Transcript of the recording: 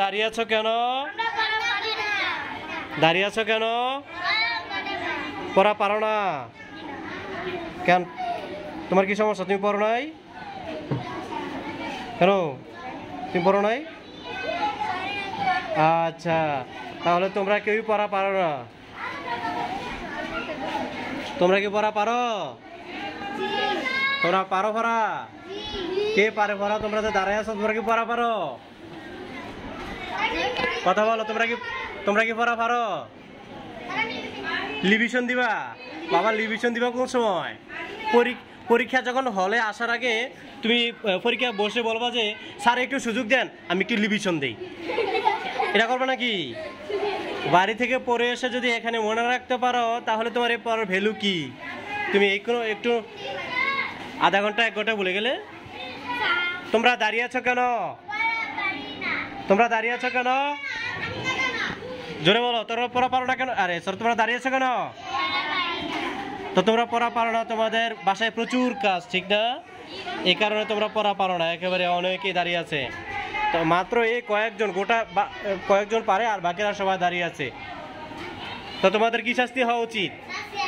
দাঁড়িয়ে আছো কেন দাঁড়িয়ে আছো কেন পড়া পারো না কেন তোমার কি সমস্যা তুমি পড়ো নাই কেন তুমি পড়ো নাই আচ্ছা তাহলে তোমরা কেউই পড়া পারো না তোমরা কি পড়া পারো তোমরা পারো পড়া কে পারে পড়া তোমরা তো দাঁড়ায় আছো তোমরা কি পড়া পারো কথা বলো তোমরা কি তোমরা কি পড়া পারো লিভিশন দিবা বাবা লিভিশন দিবা কোন সময় পরীক্ষা যখন হলে আসার আগে তুমি পরীক্ষা বসে বলবা যে স্যার একটু সুযোগ দেন আমি একটু লিভিশন দিই এটা করবে নাকি বাড়ি থেকে পড়ে এসে যদি এখানে মনে রাখতে পারো তাহলে তোমার এই পড়ার ভ্যালু কি তুমি এই কোনো একটু আধা ঘন্টা এক ঘন্টা ভুলে গেলে তোমরা দাঁড়িয়ে আছো কেন তোমরা দাঁড়িয়ে আছো কেন জোরে বলো তোমরা পড়া পারো না কেন আরে সর তোমরা দাঁড়িয়ে আছো কেন তো তোমরা পড়া পারো না তোমাদের বাসায় প্রচুর কাজ ঠিক না এই কারণে তোমরা পড়া পারো না একেবারে অনেকেই দাঁড়িয়ে আছে তো মাত্র এই কয়েকজন গোটা কয়েকজন পারে আর বাকিরা সবাই দাঁড়িয়ে আছে তো তোমাদের কি শাস্তি হওয়া উচিত